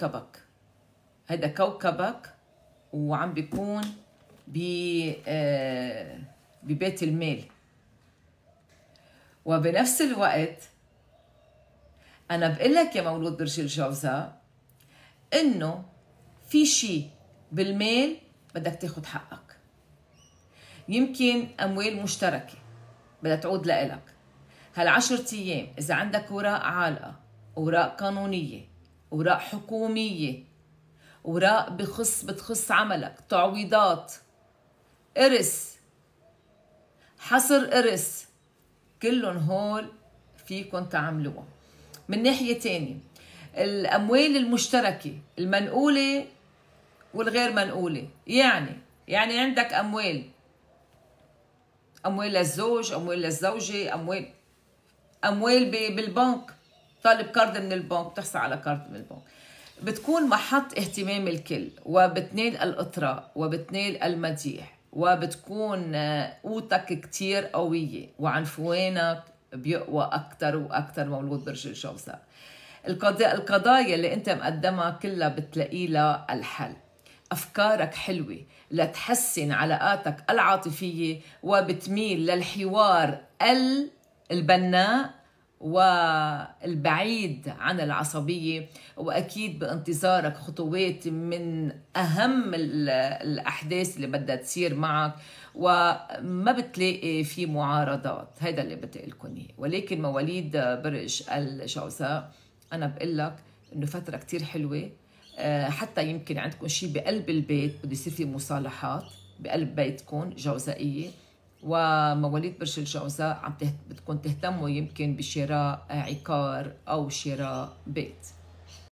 كوكبك هذا كوكبك وعم بيكون آه، ببيت المال وبنفس الوقت انا بقول لك يا مولود برج الجوزاء انه في شيء بالمال بدك تاخد حقك يمكن اموال مشتركه بدها تعود لإلك هالعشرة ايام اذا عندك اوراق عالقه اوراق قانونيه اوراق حكوميه اوراق بخص بتخص عملك تعويضات ارث حصر ارث كلهم هول فيكن تعملوها من ناحيه تانية الاموال المشتركه المنقوله والغير منقوله يعني يعني عندك اموال اموال للزوج اموال للزوجه اموال اموال بالبنك طالب كارد من البنك بتحصل على كارد من البنك بتكون محط اهتمام الكل وبتنال الإطراء وبتنال المديح وبتكون آه، قوتك كتير قوية وعنفوانك بيقوى أكتر وأكتر مولود برج الجوزاء القضايا اللي أنت مقدمها كلها بتلاقي لها الحل أفكارك حلوة لتحسن علاقاتك العاطفية وبتميل للحوار البناء والبعيد عن العصبية وأكيد بانتظارك خطوات من أهم الأحداث اللي بدها تصير معك وما بتلاقي في معارضات هذا اللي بدي لكم اياه ولكن مواليد برج الجوزاء أنا بقول لك إنه فترة كتير حلوة آه، حتى يمكن عندكم شيء بقلب البيت بده يصير في مصالحات بقلب بيتكم جوزائية ومواليد برج الجوزاء عم بتكون تهتموا يمكن بشراء عقار او شراء بيت